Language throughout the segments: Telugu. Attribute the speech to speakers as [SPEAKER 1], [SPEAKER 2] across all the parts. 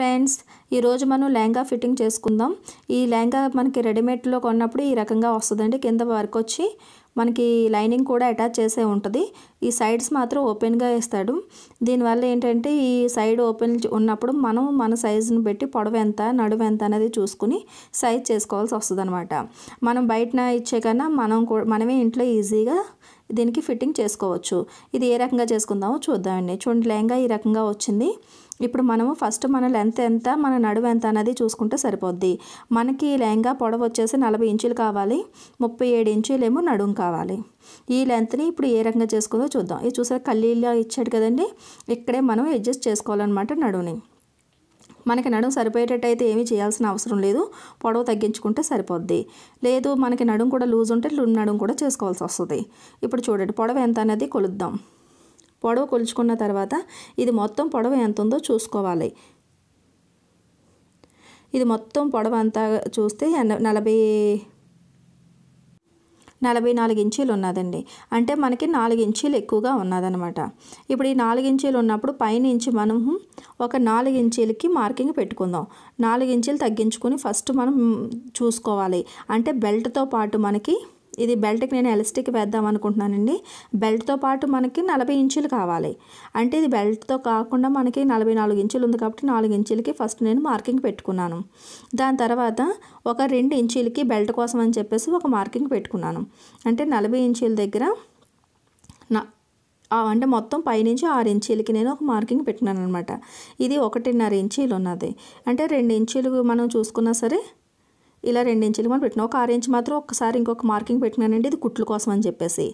[SPEAKER 1] ఫ్రెండ్స్ ఈరోజు మనం లెహంగా ఫిట్టింగ్ చేసుకుందాం ఈ లెహంగా మనకి రెడీమేడ్లో కొన్నప్పుడు ఈ రకంగా వస్తుందండి కింద వర్క్ వచ్చి మనకి లైనింగ్ కూడా అటాచ్ చేసే ఉంటుంది ఈ సైడ్స్ మాత్రం ఓపెన్గా వేస్తాడు దీనివల్ల ఏంటంటే ఈ సైడ్ ఓపెన్ ఉన్నప్పుడు మనం మన సైజుని బట్టి పొడవు ఎంత నడువు ఎంత అనేది చూసుకుని సైజ్ చేసుకోవాల్సి వస్తుంది అనమాట మనం బయటన ఇచ్చే కన్నా మనం మనమే ఇంట్లో ఈజీగా దీనికి ఫిట్టింగ్ చేసుకోవచ్చు ఇది ఏ రకంగా చేసుకుందామో చూద్దామండి చూడండి లెహంగా ఈ రకంగా వచ్చింది ఇప్పుడు మనము ఫస్ట్ మన లెంత్ ఎంత మన నడువు ఎంత అనేది చూసుకుంటే సరిపోద్ది మనకి లెహంగా పొడవు వచ్చేసి నలభై ఇంచులు కావాలి ముప్పై ఏడు ఇంచులేమో నడుము కావాలి ఈ లెంత్ని ఇప్పుడు ఏ రకంగా చేసుకుందో చూద్దాం ఇది చూసారు కల్లీలో ఇచ్చాడు కదండి ఇక్కడే మనం అడ్జస్ట్ చేసుకోవాలన్నమాట నడువుని మనకి నడుము సరిపోయేటట్టు అయితే ఏమీ చేయాల్సిన అవసరం లేదు పొడవు తగ్గించుకుంటే సరిపోద్ది లేదు మనకి నడుము కూడా లూజ్ ఉంటే నడుము కూడా చేసుకోవాల్సి వస్తుంది ఇప్పుడు చూడండి పొడవు ఎంత అనేది కొలుద్దాం పొడవు కొలుచుకున్న తర్వాత ఇది మొత్తం పొడవు ఎంత ఉందో చూసుకోవాలి ఇది మొత్తం పొడవు అంతా చూస్తే నలభై నలభై నాలుగు ఇంచీలు ఉన్నదండి అంటే మనకి నాలుగు ఇంచీలు ఎక్కువగా ఉన్నదనమాట ఇప్పుడు ఈ నాలుగు ఇంచీలు ఉన్నప్పుడు పైనుంచి మనం ఒక నాలుగు ఇంచీలకి మార్కింగ్ పెట్టుకుందాం నాలుగు ఇంచీలు తగ్గించుకొని ఫస్ట్ మనం చూసుకోవాలి అంటే బెల్ట్తో పాటు మనకి ఇది బెల్ట్కి నేను ఎలస్టిక్ వేద్దాం అనుకుంటున్నానండి బెల్ట్తో పాటు మనకి నలభై ఇంచులు కావాలి అంటే ఇది బెల్ట్తో కాకుండా మనకి నలభై నాలుగు ఇంచులు ఉంది కాబట్టి నాలుగు ఇంచులకి ఫస్ట్ నేను మార్కింగ్ పెట్టుకున్నాను దాని తర్వాత ఒక రెండు ఇంచులకి బెల్ట్ కోసం అని చెప్పేసి ఒక మార్కింగ్ పెట్టుకున్నాను అంటే నలభై ఇంచుల దగ్గర నా అంటే మొత్తం పైనుంచి ఆరు ఇంచీలకి నేను ఒక మార్కింగ్ పెట్టినాను అనమాట ఇది ఒకటిన్నర ఇంచీలు ఉన్నది అంటే రెండు ఇంచీలు మనం చూసుకున్నా సరే ఇలా రెండించులు మనం పెట్టిన ఒక ఆరు ఇంచు మాత్రం ఒకసారి ఇంకొక మార్కింగ్ పెట్టినానండి ఇది కుట్లు కోసం అని చెప్పేసి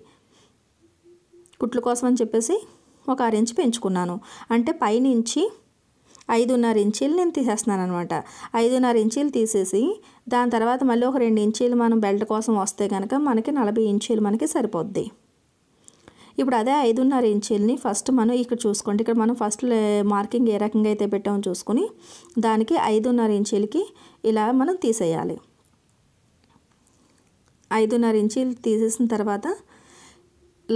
[SPEAKER 1] కుట్లు కోసం అని చెప్పేసి ఒక ఆరు ఇంచు పెంచుకున్నాను అంటే పైనుంచి ఐదున్నర ఇంచీలు నేను తీసేస్తున్నాను అనమాట ఐదున్నర ఇంచీలు తీసేసి దాని తర్వాత మళ్ళీ ఒక రెండు ఇంచీలు మనం బెల్ట్ కోసం వస్తే కనుక మనకి నలభై ఇంచీలు మనకి సరిపోద్ది ఇప్పుడు అదే ఐదున్నర ఇంచీల్ని ఫస్ట్ మనం ఇక్కడ చూసుకోండి ఇక్కడ మనం ఫస్ట్ మార్కింగ్ ఏ రకంగా అయితే పెట్టామో చూసుకొని దానికి ఐదున్నర ఇంచీలకి ఇలా మనం తీసేయాలి ఐదున్నర ఇంచీలు తీసేసిన తర్వాత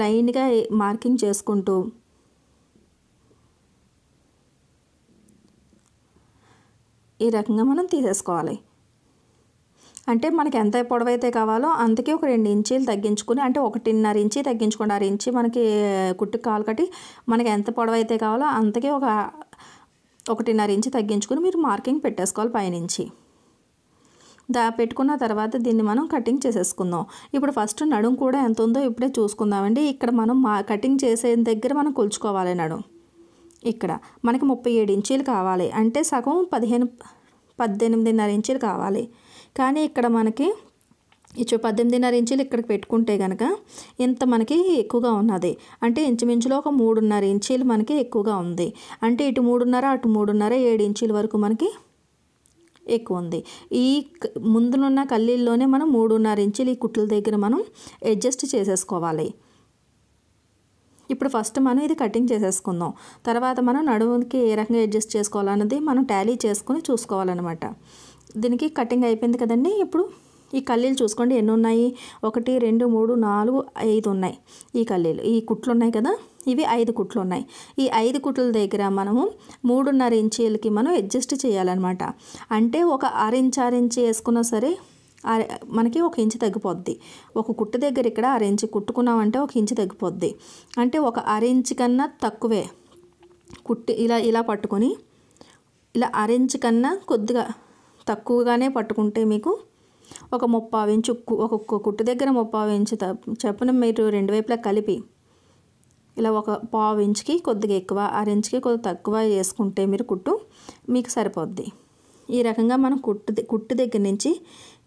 [SPEAKER 1] లైన్గా మార్కింగ్ చేసుకుంటూ ఈ రకంగా మనం తీసేసుకోవాలి అంటే మనకి ఎంత పొడవైతే కావాలో అందుకే ఒక రెండు ఇంచీలు తగ్గించుకుని అంటే ఒకటిన్నర ఇంచి తగ్గించుకోండి ఆరు ఇంచి మనకి కుట్టుకు కాలు కట్టి మనకి ఎంత పొడవైతే కావాలో అంతకే ఒక ఒకటిన్నర ఇంచి తగ్గించుకుని మీరు మార్కింగ్ పెట్టేసుకోవాలి పైనుంచి దా పెట్టుకున్న తర్వాత దీన్ని మనం కటింగ్ చేసేసుకుందాం ఇప్పుడు ఫస్ట్ నడుం కూడా ఎంత ఉందో ఇప్పుడే చూసుకుందామండి ఇక్కడ మనం మా కటింగ్ చేసే దగ్గర మనం కొలుచుకోవాలి నడుం ఇక్కడ మనకి ముప్పై ఏడు ఇంచీలు కావాలి అంటే సగం పదిహేను పద్దెనిమిదిన్నర ఇంచీలు కావాలి కానీ ఇక్కడ మనకి ఇచ్చు పద్దెనిమిదిన్నర ఇంచులు ఇక్కడికి పెట్టుకుంటే కనుక ఇంత మనకి ఎక్కువగా ఉన్నది అంటే ఇంచుమించులో ఒక మూడున్నర ఇంచీలు మనకి ఎక్కువగా ఉంది అంటే ఇటు మూడున్నర అటు మూడున్నర ఏడు ఇంచీల వరకు మనకి ఎక్కువ ఉంది ఈ ముందునున్న కల్లీల్లోనే మనం మూడున్నర ఇంచీలు ఈ కుట్ల దగ్గర మనం అడ్జస్ట్ చేసేసుకోవాలి ఇప్పుడు ఫస్ట్ మనం ఇది కటింగ్ చేసేసుకుందాం తర్వాత మనం నడుముకి ఏ రకంగా అడ్జస్ట్ చేసుకోవాలన్నది మనం టాలీ చేసుకుని చూసుకోవాలన్నమాట దీనికి కటింగ్ అయిపోయింది కదండి ఇప్పుడు ఈ కల్లీలు చూసుకోండి ఎన్ని ఉన్నాయి ఒకటి రెండు మూడు నాలుగు ఐదు ఉన్నాయి ఈ కల్లీలు ఈ కుట్లు ఉన్నాయి కదా ఇవి ఐదు కుట్లు ఉన్నాయి ఈ ఐదు కుట్ల దగ్గర మనము మూడున్నర ఇంచీలకి మనం అడ్జస్ట్ చేయాలన్నమాట అంటే ఒక అరించ్ అరించ్ వేసుకున్నా సరే మనకి ఒక ఇంచు తగ్గిపోద్ది ఒక కుట్టు దగ్గర ఇక్కడ అరించ్ కుట్టుకున్నామంటే ఒక ఇంచు తగ్గిపోద్ది అంటే ఒక ఇంచు కన్నా తక్కువే కుట్టి ఇలా ఇలా పట్టుకొని ఇలా అరించ్ కన్నా కొద్దిగా తక్కువగానే పట్టుకుంటే మీకు ఒక ముప్పావి ఇంచు ఒక్కొక్క కుట్టు దగ్గర ముప్పావి ఇంచు చెప్పున మీరు రెండు వైపులా కలిపి ఇలా ఒక పావు ఇంచుకి కొద్దిగా ఎక్కువ ఆరించుకి ఇంచుకి కొద్దిగా తక్కువ వేసుకుంటే మీరు కుట్టు మీకు సరిపోద్ది ఈ రకంగా మనం కుట్టు కుట్టు దగ్గర నుంచి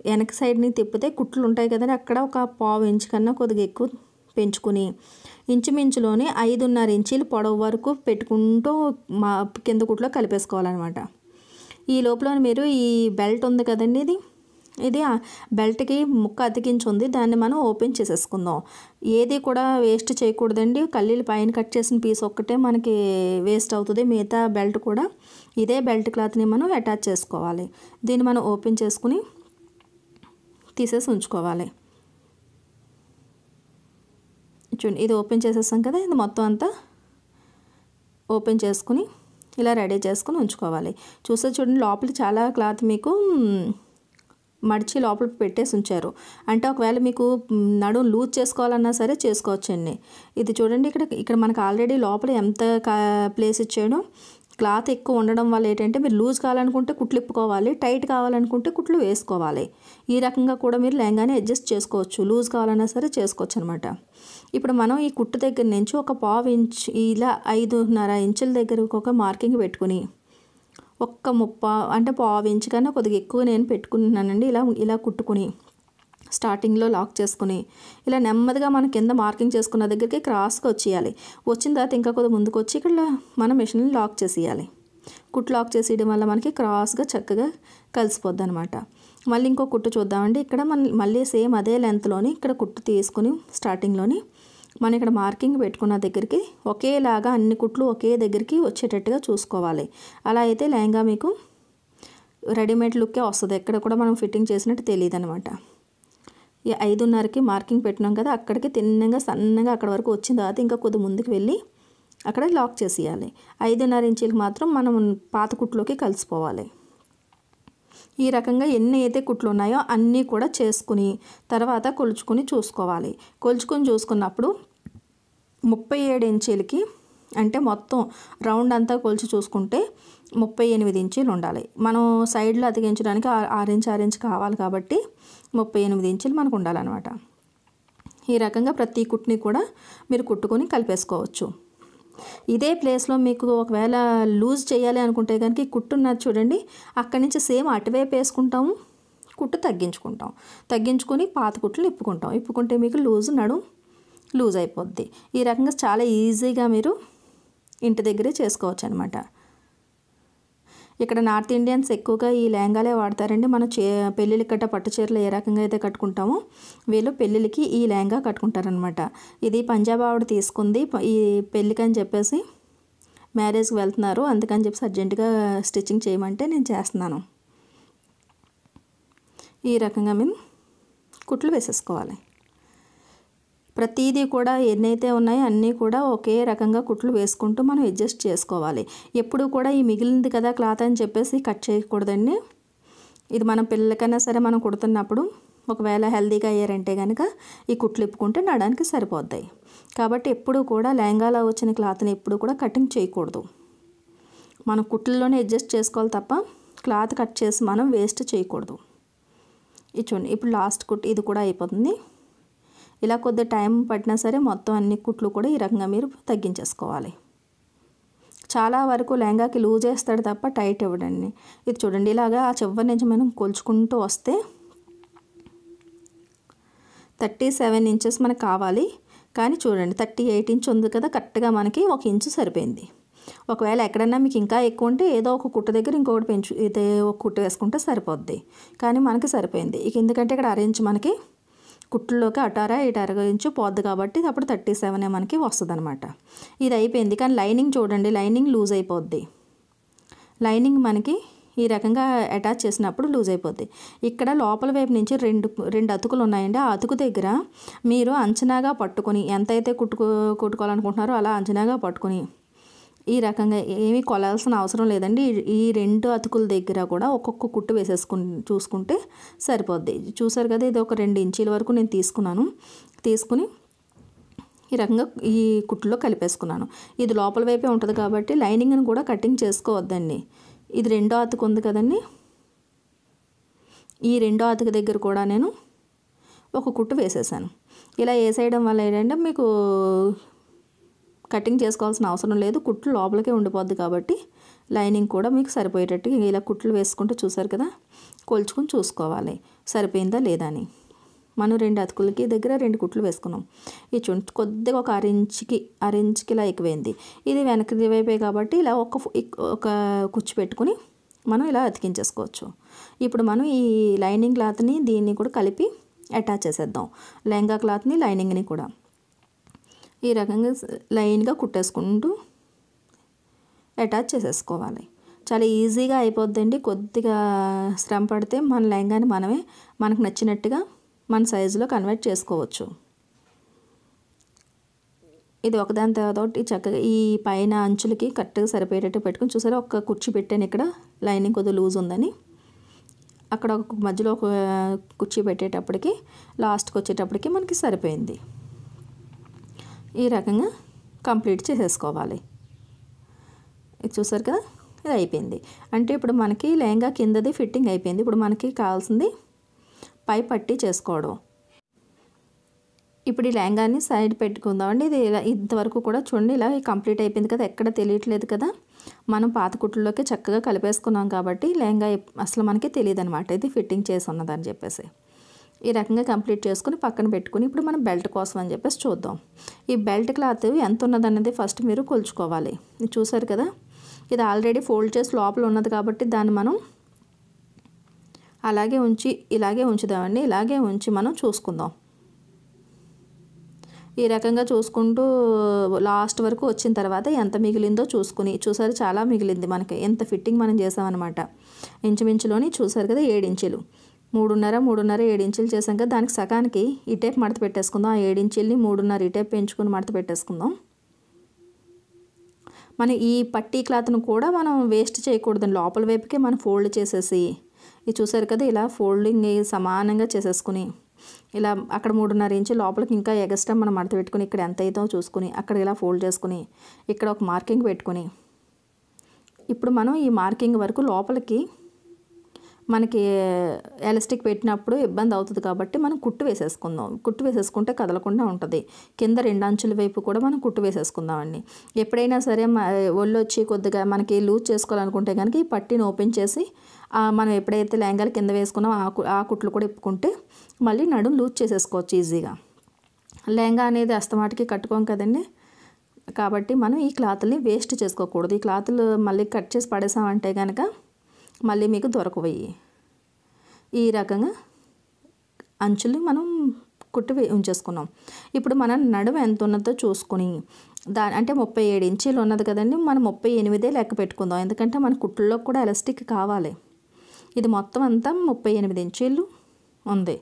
[SPEAKER 1] వెనక సైడ్ని తిప్పితే కుట్లు ఉంటాయి కదండి అక్కడ ఒక పావు ఇంచు కన్నా కొద్దిగా ఎక్కువ పెంచుకుని ఇంచుమించులోనే ఐదున్నర ఇంచీలు పొడవు వరకు పెట్టుకుంటూ మా కింద కుట్లో కలిపేసుకోవాలన్నమాట ఈ లోపల మీరు ఈ బెల్ట్ ఉంది కదండి ఇది ఇది బెల్ట్కి ముక్క అతికించి ఉంది దాన్ని మనం ఓపెన్ చేసేసుకుందాం ఏది కూడా వేస్ట్ చేయకూడదండి కల్లీలు పైన కట్ చేసిన పీస్ ఒక్కటే మనకి వేస్ట్ అవుతుంది మిగతా బెల్ట్ కూడా ఇదే బెల్ట్ క్లాత్ని మనం అటాచ్ చేసుకోవాలి దీన్ని మనం ఓపెన్ చేసుకుని తీసేసి ఉంచుకోవాలి చూడండి ఇది ఓపెన్ చేసేసాం కదా ఇది మొత్తం అంతా ఓపెన్ చేసుకుని ఇలా రెడీ చేసుకొని ఉంచుకోవాలి చూస్తే చూడండి లోపల చాలా క్లాత్ మీకు మడిచి లోపల పెట్టేసి ఉంచారు అంటే ఒకవేళ మీకు నడుం లూజ్ చేసుకోవాలన్నా సరే చేసుకోవచ్చండి ఇది చూడండి ఇక్కడ ఇక్కడ మనకు ఆల్రెడీ లోపల ఎంత ప్లేస్ ఇచ్చాడో క్లాత్ ఎక్కువ ఉండడం వల్ల ఏంటంటే మీరు లూజ్ కావాలనుకుంటే కుట్లు ఇప్పుకోవాలి టైట్ కావాలనుకుంటే కుట్లు వేసుకోవాలి ఈ రకంగా కూడా మీరు లెహంగాని అడ్జస్ట్ చేసుకోవచ్చు లూజ్ కావాలన్నా సరే చేసుకోవచ్చు అనమాట ఇప్పుడు మనం ఈ కుట్టు దగ్గర నుంచి ఒక పావు ఇంచ్ ఇలా ఐదున్నర ఇంచుల దగ్గరకు ఒక మార్కింగ్ పెట్టుకుని ఒక్క ముప్ప అంటే పావు ఇంచ్ కన్నా కొద్దిగా ఎక్కువ నేను పెట్టుకుంటున్నానండి ఇలా ఇలా కుట్టుకుని స్టార్టింగ్లో లాక్ చేసుకుని ఇలా నెమ్మదిగా మనం కింద మార్కింగ్ చేసుకున్న దగ్గరికి క్రాస్గా వచ్చేయాలి వచ్చిన తర్వాత ఇంకా కొద్దిగా ముందుకు వచ్చి ఇక్కడ మనం మిషన్ని లాక్ చేసేయాలి కుట్టు లాక్ చేసేయడం వల్ల మనకి క్రాస్గా చక్కగా కలిసిపోద్ది అనమాట మళ్ళీ ఇంకో కుట్టు చూద్దామండి ఇక్కడ మన మళ్ళీ సేమ్ అదే లెంత్లోని ఇక్కడ కుట్టు తీసుకుని స్టార్టింగ్లోని మనం ఇక్కడ మార్కింగ్ పెట్టుకున్న దగ్గరికి ఒకేలాగా అన్ని కుట్లు ఒకే దగ్గరికి వచ్చేటట్టుగా చూసుకోవాలి అలా అయితే లెహంగా మీకు రెడీమేడ్ లుక్కే వస్తుంది ఎక్కడ కూడా మనం ఫిట్టింగ్ చేసినట్టు తెలియదు అనమాట ఈ ఐదున్నరకి మార్కింగ్ పెట్టినాం కదా అక్కడికి తిన్నగా సన్నగా అక్కడ వరకు వచ్చిన తర్వాత ఇంకా కొద్ది ముందుకు వెళ్ళి అక్కడ లాక్ చేసేయాలి ఐదున్నర ఇంచులకు మాత్రం మనం పాత కుట్లోకి కలిసిపోవాలి ఈ రకంగా ఎన్ని అయితే కుట్లు ఉన్నాయో అన్నీ కూడా చేసుకుని తర్వాత కొలుచుకొని చూసుకోవాలి కొలుచుకొని చూసుకున్నప్పుడు ముప్పై ఏడు ఇంచీలకి అంటే మొత్తం రౌండ్ అంతా కొలిచి చూసుకుంటే ముప్పై ఎనిమిది ఇంచీలు ఉండాలి మనం సైడ్లో అతికించడానికి ఆరు ఆరెంజ్ కావాలి కాబట్టి ముప్పై ఎనిమిది ఇంచులు మనకు ఉండాలన్నమాట ఈ రకంగా ప్రతి కుట్ని కూడా మీరు కుట్టుకొని కలిపేసుకోవచ్చు ఇదే ప్లేస్లో మీకు ఒకవేళ లూజ్ చేయాలి అనుకుంటే కనుక కుట్టున్నది చూడండి అక్కడి నుంచి సేమ్ అటువైపు వేసుకుంటాము కుట్టు తగ్గించుకుంటాం తగ్గించుకొని పాత కుట్లు ఇప్పుకుంటాం ఇప్పుకుంటే మీకు లూజ్ నడు లూజ్ అయిపోద్ది ఈ రకంగా చాలా ఈజీగా మీరు ఇంటి దగ్గరే చేసుకోవచ్చు అనమాట ఇక్కడ నార్త్ ఇండియన్స్ ఎక్కువగా ఈ లెహంగాలే వాడతారండి మనం చే పెళ్ళిళ్ళకి గట్ట పట్టు చీరలు ఏ రకంగా అయితే కట్టుకుంటామో వీళ్ళు పెళ్ళిళ్ళకి ఈ లెహంగా కట్టుకుంటారనమాట ఇది పంజాబ్ ఆవిడ తీసుకుంది ఈ పెళ్ళికని చెప్పేసి మ్యారేజ్కి వెళ్తున్నారు అందుకని చెప్పేసి అర్జెంటుగా స్టిచ్చింగ్ చేయమంటే నేను చేస్తున్నాను ఈ రకంగా మేము కుట్లు వేసేసుకోవాలి ప్రతిదీ కూడా ఎన్నైతే ఉన్నాయో అన్నీ కూడా ఒకే రకంగా కుట్లు వేసుకుంటూ మనం అడ్జస్ట్ చేసుకోవాలి ఎప్పుడు కూడా ఈ మిగిలింది కదా క్లాత్ అని చెప్పేసి కట్ చేయకూడదండి ఇది మనం పిల్లలకైనా సరే మనం కుడుతున్నప్పుడు ఒకవేళ హెల్దీగా అయ్యారంటే కనుక ఈ కుట్లు ఇప్పుకుంటే నడడానికి సరిపోతాయి కాబట్టి ఎప్పుడు కూడా లెహంగాలో వచ్చిన క్లాత్ని ఎప్పుడు కూడా కటింగ్ చేయకూడదు మనం కుట్లలోనే అడ్జస్ట్ చేసుకోవాలి తప్ప క్లాత్ కట్ చేసి మనం వేస్ట్ చేయకూడదు ఇచ్చుండి ఇప్పుడు లాస్ట్ కుట్ ఇది కూడా అయిపోతుంది ఇలా కొద్ది టైం పట్టినా సరే మొత్తం అన్ని కుట్లు కూడా ఈ రకంగా మీరు తగ్గించేసుకోవాలి చాలా వరకు లెహంగాకి లూజ్ చేస్తాడు తప్ప టైట్ ఇవ్వడండి ఇది చూడండి ఇలాగా ఆ చివరి నుంచి మనం కొలుచుకుంటూ వస్తే థర్టీ సెవెన్ ఇంచెస్ మనకు కావాలి కానీ చూడండి థర్టీ ఎయిట్ ఇంచ్ ఉంది కదా కరెక్ట్గా మనకి ఒక ఇంచు సరిపోయింది ఒకవేళ ఎక్కడన్నా మీకు ఇంకా ఎక్కువ ఉంటే ఏదో ఒక కుట్ట దగ్గర ఇంకొకటి పెంచు ఇదే ఒక కుట్ట వేసుకుంటే సరిపోద్ది కానీ మనకి సరిపోయింది ఇక ఎందుకంటే ఇక్కడ అరేంజ్ మనకి కుట్లలోకి అటారా ఇటు అరగించు పోద్ది కాబట్టి అప్పుడు థర్టీ సెవెన్ మనకి వస్తుంది అనమాట ఇది అయిపోయింది కానీ లైనింగ్ చూడండి లైనింగ్ లూజ్ అయిపోద్ది లైనింగ్ మనకి ఈ రకంగా అటాచ్ చేసినప్పుడు లూజ్ అయిపోద్ది ఇక్కడ లోపల వైపు నుంచి రెండు రెండు అతుకులు ఉన్నాయండి ఆ అతుకు దగ్గర మీరు అంచనాగా పట్టుకొని ఎంతైతే కుట్టుకో కుట్టుకోవాలనుకుంటున్నారో అలా అంచనాగా పట్టుకొని ఈ రకంగా ఏమి కొలాల్సిన అవసరం లేదండి ఈ రెండు అతుకుల దగ్గర కూడా ఒక్కొక్క కుట్టు వేసేసుకు చూసుకుంటే సరిపోద్ది చూసారు కదా ఇది ఒక రెండు ఇంచీల వరకు నేను తీసుకున్నాను తీసుకుని ఈ రకంగా ఈ కుట్టులో కలిపేసుకున్నాను ఇది లోపల వైపే ఉంటుంది కాబట్టి లైనింగ్ని కూడా కటింగ్ చేసుకోవద్దండి ఇది రెండో అతుకు ఉంది కదండి ఈ రెండో అతుకు దగ్గర కూడా నేను ఒక కుట్టు వేసేసాను ఇలా వేసేయడం వల్ల ఏంటంటే మీకు కటింగ్ చేసుకోవాల్సిన అవసరం లేదు కుట్లు లోపలికే ఉండిపోద్ది కాబట్టి లైనింగ్ కూడా మీకు సరిపోయేటట్టుగా ఇలా కుట్లు వేసుకుంటే చూసారు కదా కొలుచుకొని చూసుకోవాలి సరిపోయిందా లేదా అని మనం రెండు అతుకులకి దగ్గర రెండు కుట్లు వేసుకున్నాం ఈ చుంటు కొద్దిగా ఒక అరెంజ్కి అరించికి ఇలా ఎక్కువైంది ఇది వెనక్కి వైపే కాబట్టి ఇలా ఒక ఒక కుచ్చి పెట్టుకుని మనం ఇలా అతికించేసుకోవచ్చు ఇప్పుడు మనం ఈ లైనింగ్ క్లాత్ని దీన్ని కూడా కలిపి అటాచ్ చేసేద్దాం లెహంగా క్లాత్ని లైనింగ్ని కూడా ఈ రకంగా లైన్గా కుట్టేసుకుంటూ అటాచ్ చేసేసుకోవాలి చాలా ఈజీగా అయిపోద్దండి కొద్దిగా శ్రమ పడితే మన లెహంగాని మనమే మనకు నచ్చినట్టుగా మన సైజులో కన్వర్ట్ చేసుకోవచ్చు ఇది ఒకదాని తర్వాత ఒకటి చక్కగా ఈ పైన అంచులకి కరెక్ట్గా సరిపోయేటట్టు పెట్టుకుని చూసారా ఒక కుర్చీ పెట్టాను ఇక్కడ లైనింగ్ కొద్దిగా లూజ్ ఉందని అక్కడ ఒక మధ్యలో ఒక కుర్చీ పెట్టేటప్పటికి లాస్ట్కి వచ్చేటప్పటికి మనకి సరిపోయింది ఈ రకంగా కంప్లీట్ చేసేసుకోవాలి ఇది చూసారు కదా ఇది అయిపోయింది అంటే ఇప్పుడు మనకి లెహంగా కిందది ఫిట్టింగ్ అయిపోయింది ఇప్పుడు మనకి కావాల్సింది పై పట్టి చేసుకోవడం ఇప్పుడు ఈ లెహంగాని సైడ్ పెట్టుకుందామండి ఇది ఇలా ఇంతవరకు కూడా చూడండి ఇలా కంప్లీట్ అయిపోయింది కదా ఎక్కడ తెలియట్లేదు కదా మనం పాత కుట్లలోకి చక్కగా కలిపేసుకున్నాం కాబట్టి లెహంగా అసలు మనకి తెలియదు అనమాట ఇది ఫిట్టింగ్ చేసి ఉన్నదని చెప్పేసి ఈ రకంగా కంప్లీట్ చేసుకుని పక్కన పెట్టుకుని ఇప్పుడు మనం బెల్ట్ కోసం అని చెప్పేసి చూద్దాం ఈ బెల్ట్ క్లాత్ ఎంత ఉన్నదన్నది ఫస్ట్ మీరు కొలుచుకోవాలి చూసారు కదా ఇది ఆల్రెడీ ఫోల్డ్ చేసి లోపల ఉన్నది కాబట్టి దాన్ని మనం అలాగే ఉంచి ఇలాగే ఉంచుదామండి ఇలాగే ఉంచి మనం చూసుకుందాం ఈ రకంగా చూసుకుంటూ లాస్ట్ వరకు వచ్చిన తర్వాత ఎంత మిగిలిందో చూసుకుని చూసారు చాలా మిగిలింది మనకి ఎంత ఫిట్టింగ్ మనం చేసామన్నమాట ఇంచుమించులోని చూసారు కదా ఏడించులు మూడున్నర మూడున్నర ఏడించీలు చేసాం కదా దానికి సగానికి ఈ టైప్ మడత పెట్టేసుకుందాం ఆ ఏడించీల్ని మూడున్నర ఈ టైప్ పెంచుకుని మడత పెట్టేసుకుందాం మన ఈ పట్టీ క్లాత్ను కూడా మనం వేస్ట్ చేయకూడదు లోపల వైపుకే మనం ఫోల్డ్ చేసేసి ఇది చూసారు కదా ఇలా ఫోల్డింగ్ సమానంగా చేసేసుకుని ఇలా అక్కడ మూడున్నర ఇంచు లోపలికి ఇంకా ఎగస్ట్రా మనం మడత పెట్టుకుని ఇక్కడ ఎంత అవుతుందో చూసుకుని అక్కడ ఇలా ఫోల్డ్ చేసుకుని ఇక్కడ ఒక మార్కింగ్ పెట్టుకుని ఇప్పుడు మనం ఈ మార్కింగ్ వరకు లోపలికి మనకి ఎలాస్టిక్ పెట్టినప్పుడు ఇబ్బంది అవుతుంది కాబట్టి మనం కుట్టు వేసేసుకుందాం కుట్టు వేసేసుకుంటే కదలకుండా ఉంటుంది కింద రెండు అంచుల వైపు కూడా మనం కుట్టు వేసేసుకుందామండి ఎప్పుడైనా సరే ఒళ్ళు వచ్చి కొద్దిగా మనకి లూజ్ చేసుకోవాలనుకుంటే కనుక ఈ పట్టీని ఓపెన్ చేసి మనం ఎప్పుడైతే లెహంగాలు కింద వేసుకున్నాం ఆ ఆ కుట్లు కూడా ఇప్పుకుంటే మళ్ళీ నడుము లూజ్ చేసేసుకోవచ్చు ఈజీగా లెహంగా అనేది అస్తమాటికి కట్టుకోం కదండి కాబట్టి మనం ఈ క్లాత్ని వేస్ట్ చేసుకోకూడదు ఈ క్లాత్లు మళ్ళీ కట్ చేసి పడేసామంటే కనుక మళ్ళీ మీకు దొరకవయ్యి ఈ రకంగా అంచులు మనం కుట్టి ఉంచేసుకున్నాం ఇప్పుడు మన నడుము ఎంత ఉన్నదో చూసుకుని దా అంటే ముప్పై ఏడు ఇంచీలు ఉన్నది కదండి మనం ముప్పై ఎనిమిదే లెక్క పెట్టుకుందాం ఎందుకంటే మన కుట్లలో కూడా ఎలాస్టిక్ కావాలి ఇది మొత్తం అంతా ముప్పై ఎనిమిది ఇంచీలు ఉంది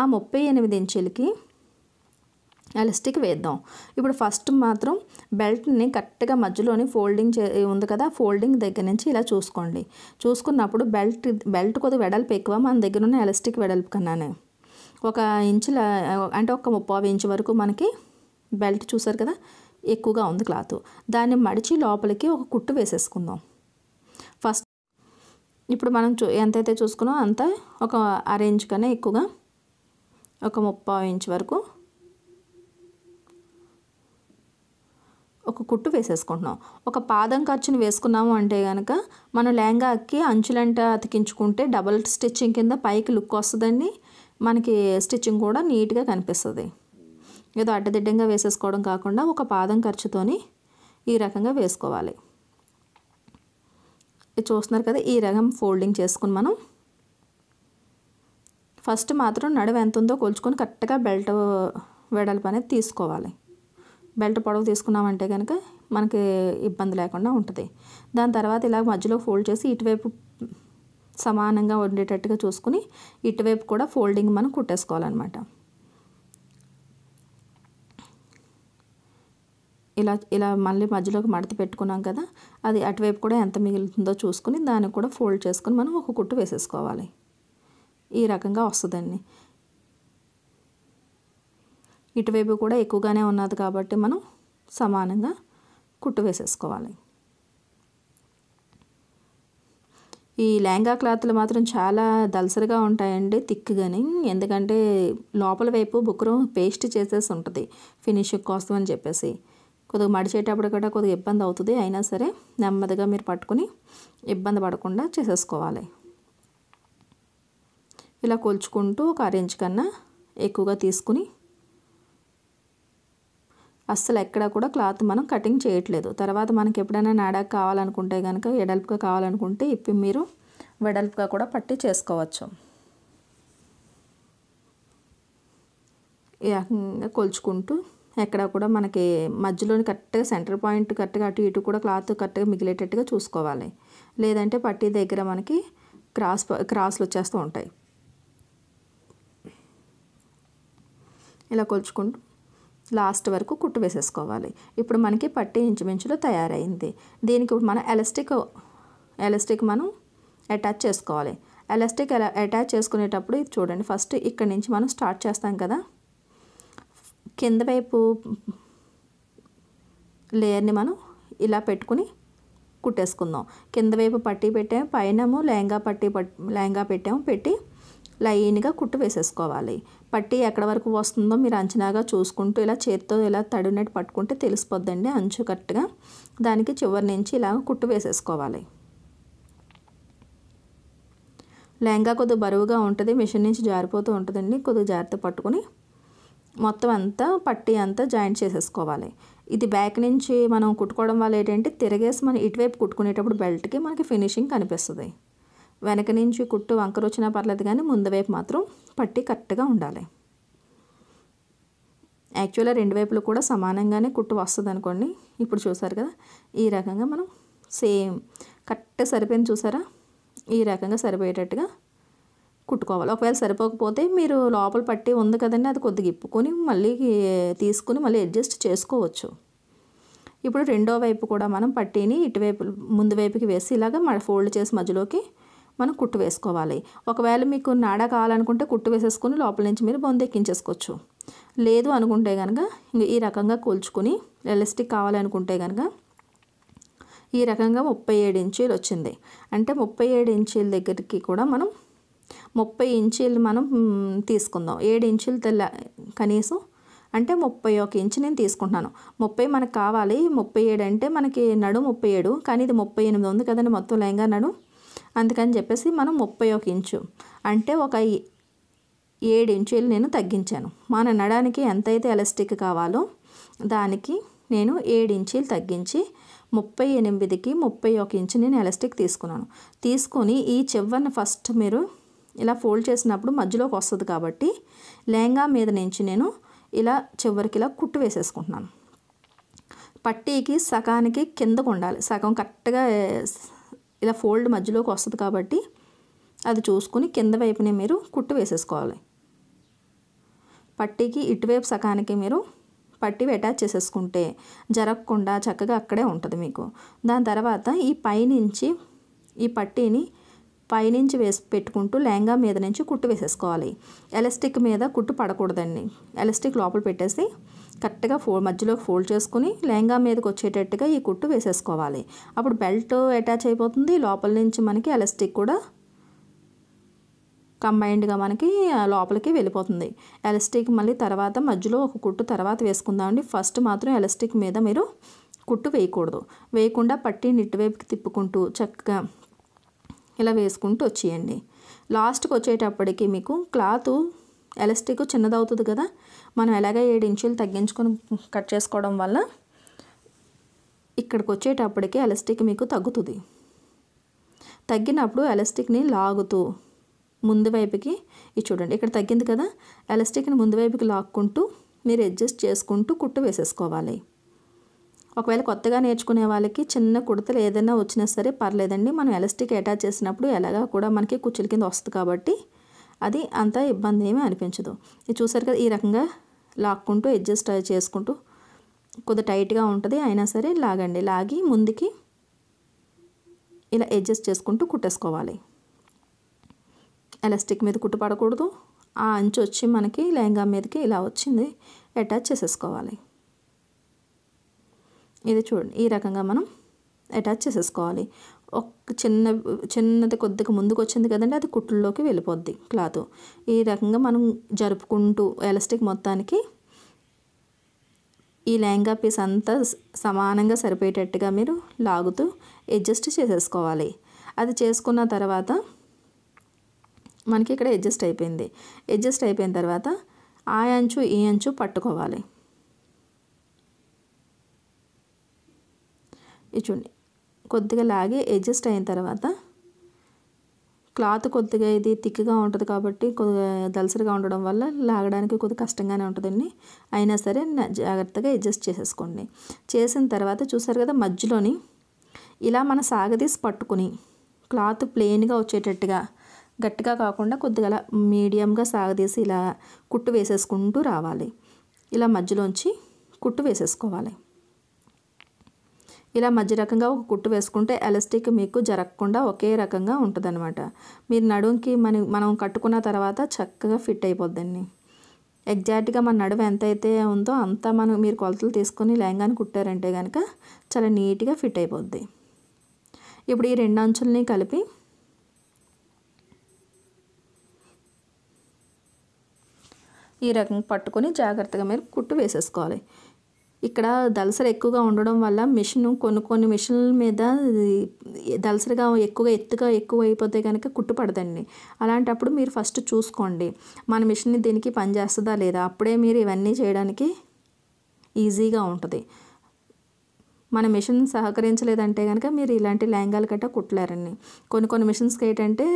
[SPEAKER 1] ఆ ముప్పై ఎనిమిది ఇంచీలకి ఎలాస్టిక్ వేద్దాం ఇప్పుడు ఫస్ట్ మాత్రం బెల్ట్ని కరెక్ట్గా మధ్యలోని ఫోల్డింగ్ చే ఉంది కదా ఫోల్డింగ్ దగ్గర నుంచి ఇలా చూసుకోండి చూసుకున్నప్పుడు బెల్ట్ బెల్ట్ కొద్ది వెడల్పు ఎక్కువ మన దగ్గర ఉన్న ఎలస్టిక్ వెడల్పు కన్నానే ఒక ఇంచుల అంటే ఒక ముప్పై ఇంచు వరకు మనకి బెల్ట్ చూసారు కదా ఎక్కువగా ఉంది క్లాత్ దాన్ని మడిచి లోపలికి ఒక కుట్టు వేసేసుకుందాం ఫస్ట్ ఇప్పుడు మనం చూ ఎంతైతే చూసుకున్నాం అంత ఒక అరేంజ్ కన్నా ఎక్కువగా ఒక ముప్పై ఇంచు వరకు ఒక కుట్టు వేసేసుకుంటున్నాం ఒక పాదం ఖర్చుని వేసుకున్నాము అంటే కనుక మనం లెహంగాకి అంచులంట అతికించుకుంటే డబల్ స్టిచ్చింగ్ కింద పైకి లుక్ వస్తుందండి మనకి స్టిచ్చింగ్ కూడా నీట్గా కనిపిస్తుంది ఏదో అడ్డదిడ్డంగా వేసేసుకోవడం కాకుండా ఒక పాదం ఖర్చుతోని ఈ రకంగా వేసుకోవాలి చూస్తున్నారు కదా ఈ రకం ఫోల్డింగ్ చేసుకుని మనం ఫస్ట్ మాత్రం నడువు ఎంత ఉందో కొలుచుకొని కరెక్ట్గా బెల్ట్ వెడల్పు అనేది తీసుకోవాలి బెల్ట్ పొడవు తీసుకున్నామంటే కనుక మనకి ఇబ్బంది లేకుండా ఉంటుంది దాని తర్వాత ఇలా మధ్యలో ఫోల్డ్ చేసి ఇటువైపు సమానంగా ఉండేటట్టుగా చూసుకుని ఇటువైపు కూడా ఫోల్డింగ్ మనం కుట్టేసుకోవాలన్నమాట ఇలా ఇలా మళ్ళీ మధ్యలోకి మడత పెట్టుకున్నాం కదా అది అటువైపు కూడా ఎంత మిగులుతుందో చూసుకుని దాన్ని కూడా ఫోల్డ్ చేసుకుని మనం ఒక కుట్టు వేసేసుకోవాలి ఈ రకంగా వస్తుందండి ఇటువైపు కూడా ఎక్కువగానే ఉన్నది కాబట్టి మనం సమానంగా కుట్టు వేసేసుకోవాలి ఈ లెహంగా క్లాత్లు మాత్రం చాలా దలసరిగా ఉంటాయండి కానీ ఎందుకంటే లోపల వైపు బుక్రం పేస్ట్ చేసేసి ఉంటుంది ఫినిషింగ్ కోసం అని చెప్పేసి కొద్దిగా మడిచేటప్పుడు కూడా కొద్దిగా ఇబ్బంది అవుతుంది అయినా సరే నెమ్మదిగా మీరు పట్టుకుని ఇబ్బంది పడకుండా చేసేసుకోవాలి ఇలా కొలుచుకుంటూ ఒక అరేంజ్ కన్నా ఎక్కువగా తీసుకుని అస్సలు ఎక్కడ కూడా క్లాత్ మనం కటింగ్ చేయట్లేదు తర్వాత మనకి ఎప్పుడైనా నాడాకు కావాలనుకుంటే కనుక ఎడల్పుగా కావాలనుకుంటే ఇప్పి మీరు వెడల్పుగా కూడా పట్టి చేసుకోవచ్చు ఈ రకంగా కొలుచుకుంటూ ఎక్కడ కూడా మనకి మధ్యలోని కరెక్ట్గా సెంటర్ పాయింట్ కరెక్ట్గా అటు ఇటు కూడా క్లాత్ కరెక్ట్గా మిగిలేటట్టుగా చూసుకోవాలి లేదంటే పట్టీ దగ్గర మనకి క్రాస్ క్రాస్లు వచ్చేస్తూ ఉంటాయి ఇలా కొలుచుకుంటూ లాస్ట్ వరకు కుట్టు వేసేసుకోవాలి ఇప్పుడు మనకి పట్టి ఇంచుమించులో తయారైంది దీనికి మనం ఎలస్టిక్ ఎలస్టిక్ మనం అటాచ్ చేసుకోవాలి ఎలాస్టిక్ ఎలా అటాచ్ చేసుకునేటప్పుడు ఇది చూడండి ఫస్ట్ ఇక్కడ నుంచి మనం స్టార్ట్ చేస్తాం కదా కింద వైపు లేయర్ని మనం ఇలా పెట్టుకుని కుట్టేసుకుందాం కింద వైపు పట్టి పెట్టాము పైనము లెహంగా పట్టి లెహంగా పెట్టాము పెట్టి లైన్గా కుట్టు వేసేసుకోవాలి పట్టి ఎక్కడ వరకు వస్తుందో మీరు అంచనాగా చూసుకుంటూ ఇలా చేతితో ఇలా తడినట్టు పట్టుకుంటే తెలిసిపోద్దండి అంచు కరెక్ట్గా దానికి చివరి నుంచి ఇలా కుట్టు వేసేసుకోవాలి లెహంగా కొద్దిగా బరువుగా ఉంటుంది మిషన్ నుంచి జారిపోతూ ఉంటుందండి కొద్దిగా జాగ్రత్త పట్టుకుని మొత్తం అంతా పట్టి అంతా జాయింట్ చేసేసుకోవాలి ఇది బ్యాక్ నుంచి మనం కుట్టుకోవడం వల్ల ఏంటంటే తిరగేసి మనం ఇటువైపు కుట్టుకునేటప్పుడు బెల్ట్కి మనకి ఫినిషింగ్ కనిపిస్తుంది వెనక నుంచి కుట్టు వంకర వచ్చినా పర్లేదు కానీ ముందు వైపు మాత్రం పట్టి కరెక్ట్గా ఉండాలి యాక్చువల్గా రెండు వైపులు కూడా సమానంగానే కుట్టు వస్తుంది అనుకోండి ఇప్పుడు చూసారు కదా ఈ రకంగా మనం సేమ్ కరెక్ట్ సరిపోయింది చూసారా ఈ రకంగా సరిపోయేటట్టుగా కుట్టుకోవాలి ఒకవేళ సరిపోకపోతే మీరు లోపల పట్టి ఉంది కదండి అది కొద్దిగా ఇప్పుకొని మళ్ళీ తీసుకుని మళ్ళీ అడ్జస్ట్ చేసుకోవచ్చు ఇప్పుడు రెండో వైపు కూడా మనం పట్టీని ఇటువైపు ముందు వైపుకి వేసి ఇలాగ ఫోల్డ్ చేసి మధ్యలోకి మనం కుట్టు వేసుకోవాలి ఒకవేళ మీకు నాడ కావాలనుకుంటే కుట్టు వేసేసుకుని లోపల నుంచి మీరు బొందెక్కించేసుకోవచ్చు లేదు అనుకుంటే కనుక ఈ రకంగా కూల్చుకుని ఎలస్టిక్ కావాలనుకుంటే కనుక ఈ రకంగా ముప్పై ఏడు ఇంచీలు వచ్చింది అంటే ముప్పై ఏడు ఇంచీల దగ్గరికి కూడా మనం ముప్పై ఇంచీలు మనం తీసుకుందాం ఏడు ఇంచీలు తెల్ల కనీసం అంటే ముప్పై ఒక ఇంచు నేను తీసుకుంటున్నాను ముప్పై మనకు కావాలి ముప్పై ఏడు అంటే మనకి నడు ముప్పై ఏడు కానీ ఇది ముప్పై ఎనిమిది ఉంది కదండి మొత్తం లెహంగా నడు అందుకని చెప్పేసి మనం ముప్పై ఒక ఇంచు అంటే ఒక ఏడు ఇంచులు నేను తగ్గించాను మన నడానికి ఎంతైతే ఎలాస్టిక్ కావాలో దానికి నేను ఏడు ఇంచులు తగ్గించి ముప్పై ఎనిమిదికి ముప్పై ఒక ఇంచు నేను ఎలాస్టిక్ తీసుకున్నాను తీసుకొని ఈ చివరిని ఫస్ట్ మీరు ఇలా ఫోల్డ్ చేసినప్పుడు మధ్యలోకి వస్తుంది కాబట్టి లెహంగా మీద నుంచి నేను ఇలా చివరికి ఇలా కుట్టు వేసేసుకుంటున్నాను పట్టీకి సగానికి కిందకు ఉండాలి సగం కరెక్ట్గా ఇలా ఫోల్డ్ మధ్యలోకి వస్తుంది కాబట్టి అది చూసుకుని కింద వైపునే మీరు కుట్టు వేసేసుకోవాలి పట్టీకి ఇటువైపు సకానికి మీరు పట్టి అటాచ్ చేసేసుకుంటే జరగకుండా చక్కగా అక్కడే ఉంటుంది మీకు దాని తర్వాత ఈ పైనుంచి ఈ పట్టీని పైనుంచి వేసి పెట్టుకుంటూ లెహంగా మీద నుంచి కుట్టు వేసేసుకోవాలి ఎలాస్టిక్ మీద కుట్టు పడకూడదండి ఎలాస్టిక్ లోపల పెట్టేసి కరెక్ట్గా ఫో మధ్యలో ఫోల్డ్ చేసుకుని లెహంగా మీదకి వచ్చేటట్టుగా ఈ కుట్టు వేసేసుకోవాలి అప్పుడు బెల్ట్ అటాచ్ అయిపోతుంది లోపల నుంచి మనకి ఎలాస్టిక్ కూడా కంబైన్డ్గా మనకి లోపలికి వెళ్ళిపోతుంది ఎలాస్టిక్ మళ్ళీ తర్వాత మధ్యలో ఒక కుట్టు తర్వాత వేసుకుందామండి ఫస్ట్ మాత్రం ఎలాస్టిక్ మీద మీరు కుట్టు వేయకూడదు వేయకుండా పట్టి వైపుకి తిప్పుకుంటూ చక్కగా ఇలా వేసుకుంటూ వచ్చేయండి లాస్ట్కి వచ్చేటప్పటికి మీకు క్లాత్ ఎలాస్టిక్ చిన్నదవుతుంది కదా మనం ఎలాగ ఏడు ఇంచులు తగ్గించుకొని కట్ చేసుకోవడం వల్ల ఇక్కడికి వచ్చేటప్పటికి ఎలస్టిక్ మీకు తగ్గుతుంది తగ్గినప్పుడు ఎలస్టిక్ని లాగుతూ ముందు వైపుకి ఇది చూడండి ఇక్కడ తగ్గింది కదా ఎలస్టిక్ని ముందు వైపుకి లాక్కుంటూ మీరు అడ్జస్ట్ చేసుకుంటూ కుట్టు వేసేసుకోవాలి ఒకవేళ కొత్తగా నేర్చుకునే వాళ్ళకి చిన్న కుడతలు ఏదైనా వచ్చినా సరే పర్లేదండి మనం ఎలస్టిక్ అటాచ్ చేసినప్పుడు ఎలాగా కూడా మనకి కుచ్చుల కింద వస్తుంది కాబట్టి అది అంత ఇబ్బంది ఏమీ అనిపించదు ఇది చూసారు కదా ఈ రకంగా లాక్కుంటూ అడ్జస్ట్ చేసుకుంటూ కొద్ది టైట్గా ఉంటుంది అయినా సరే లాగండి లాగి ముందుకి ఇలా అడ్జస్ట్ చేసుకుంటూ కుట్టేసుకోవాలి ఎలాస్టిక్ మీద కుట్టుపడకూడదు ఆ అంచు వచ్చి మనకి లెహంగా మీదకి ఇలా వచ్చింది అటాచ్ చేసేసుకోవాలి ఇది చూడండి ఈ రకంగా మనం అటాచ్ చేసేసుకోవాలి ఒక చిన్న చిన్నది కొద్దిగా ముందుకు వచ్చింది కదండి అది కుట్లలోకి వెళ్ళిపోద్ది క్లాత్ ఈ రకంగా మనం జరుపుకుంటూ ఎలాస్టిక్ మొత్తానికి ఈ లెహంగా పీస్ అంతా సమానంగా సరిపోయేటట్టుగా మీరు లాగుతూ అడ్జస్ట్ చేసేసుకోవాలి అది చేసుకున్న తర్వాత మనకి ఇక్కడ అడ్జస్ట్ అయిపోయింది అడ్జస్ట్ అయిపోయిన తర్వాత ఆ అంచు ఈ అంచు పట్టుకోవాలి ఇది చూడండి కొద్దిగా లాగి అడ్జస్ట్ అయిన తర్వాత క్లాత్ కొద్దిగా ఇది థిక్గా ఉంటుంది కాబట్టి కొద్దిగా దలసరిగా ఉండడం వల్ల లాగడానికి కొద్దిగా కష్టంగానే ఉంటుందండి అయినా సరే జాగ్రత్తగా అడ్జస్ట్ చేసేసుకోండి చేసిన తర్వాత చూసారు కదా మధ్యలోని ఇలా మన సాగదీసి పట్టుకుని క్లాత్ ప్లెయిన్గా వచ్చేటట్టుగా గట్టిగా కాకుండా కొద్దిగా అలా మీడియంగా సాగదీసి ఇలా కుట్టు వేసేసుకుంటూ రావాలి ఇలా మధ్యలోంచి కుట్టు వేసేసుకోవాలి ఇలా మధ్య రకంగా ఒక కుట్టు వేసుకుంటే ఎలస్టిక్ మీకు జరగకుండా ఒకే రకంగా ఉంటుందన్నమాట మీరు నడుంకి మన మనం కట్టుకున్న తర్వాత చక్కగా ఫిట్ అయిపోద్దండి ఎగ్జాక్ట్గా మన నడుము ఎంత అయితే ఉందో అంతా మనం మీరు కొలతలు తీసుకొని లెహంగాని కుట్టారంటే కనుక చాలా నీట్గా ఫిట్ అయిపోద్ది ఇప్పుడు ఈ రెండు అంచుల్ని కలిపి ఈ రకంగా పట్టుకొని జాగ్రత్తగా మీరు కుట్టు వేసేసుకోవాలి ఇక్కడ దళసరి ఎక్కువగా ఉండడం వల్ల మిషన్ కొన్ని కొన్ని మిషన్ల మీద దళసరిగా ఎక్కువగా ఎత్తుగా ఎక్కువ అయిపోతే కనుక కుట్టుపడదండి అలాంటప్పుడు మీరు ఫస్ట్ చూసుకోండి మన మిషన్ దీనికి పనిచేస్తుందా లేదా అప్పుడే మీరు ఇవన్నీ చేయడానికి ఈజీగా ఉంటుంది మన మిషన్ సహకరించలేదంటే కనుక మీరు ఇలాంటి లెహంగాలు గట్రా కుట్టలేరండి కొన్ని కొన్ని మిషన్స్కి ఏంటంటే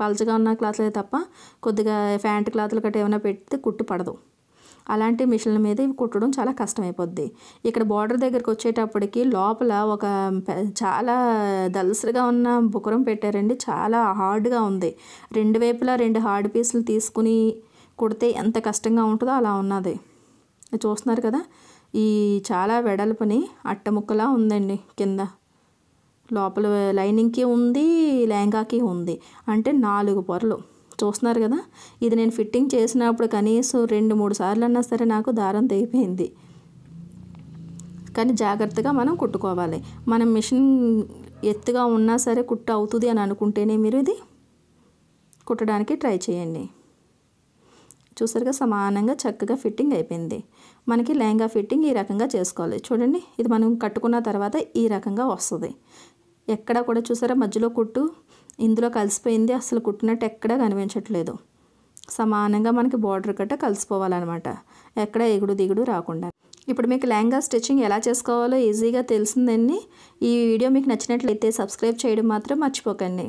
[SPEAKER 1] పలచగా ఉన్న క్లాత్లే తప్ప కొద్దిగా ఫ్యాంట్ క్లాత్లు గట్టా ఏమైనా పెడితే కుట్టుపడదు అలాంటి మిషన్ల మీద ఇవి కుట్టడం చాలా కష్టమైపోద్ది ఇక్కడ బార్డర్ దగ్గరికి వచ్చేటప్పటికి లోపల ఒక చాలా దలసరిగా ఉన్న బుకరం పెట్టారండి చాలా హార్డ్గా ఉంది రెండు వైపులా రెండు హార్డ్ పీసులు తీసుకుని కుడితే ఎంత కష్టంగా ఉంటుందో అలా ఉన్నది చూస్తున్నారు కదా ఈ చాలా వెడల్పని అట్టముక్కలా ఉందండి కింద లోపల లైనింగ్కి ఉంది లెహంగాకి ఉంది అంటే నాలుగు పొరలు చూస్తున్నారు కదా ఇది నేను ఫిట్టింగ్ చేసినప్పుడు కనీసం రెండు మూడు సార్లు అన్నా సరే నాకు దారం తెగిపోయింది కానీ జాగ్రత్తగా మనం కుట్టుకోవాలి మనం మిషన్ ఎత్తుగా ఉన్నా సరే కుట్టు అవుతుంది అని అనుకుంటేనే మీరు ఇది కుట్టడానికి ట్రై చేయండి చూసారుగా సమానంగా చక్కగా ఫిట్టింగ్ అయిపోయింది మనకి లెహంగా ఫిట్టింగ్ ఈ రకంగా చేసుకోవాలి చూడండి ఇది మనం కట్టుకున్న తర్వాత ఈ రకంగా వస్తుంది ఎక్కడ కూడా చూసారా మధ్యలో కుట్టు ఇందులో కలిసిపోయింది అసలు కుట్టినట్టు ఎక్కడా కనిపించట్లేదు సమానంగా మనకి బార్డర్ కట్ట కలిసిపోవాలన్నమాట ఎక్కడ ఎగుడు దిగుడు రాకుండా ఇప్పుడు మీకు లెహంగా స్టిచ్చింగ్ ఎలా చేసుకోవాలో ఈజీగా తెలిసిందండి ఈ వీడియో మీకు నచ్చినట్లయితే సబ్స్క్రైబ్ చేయడం మాత్రం మర్చిపోకండి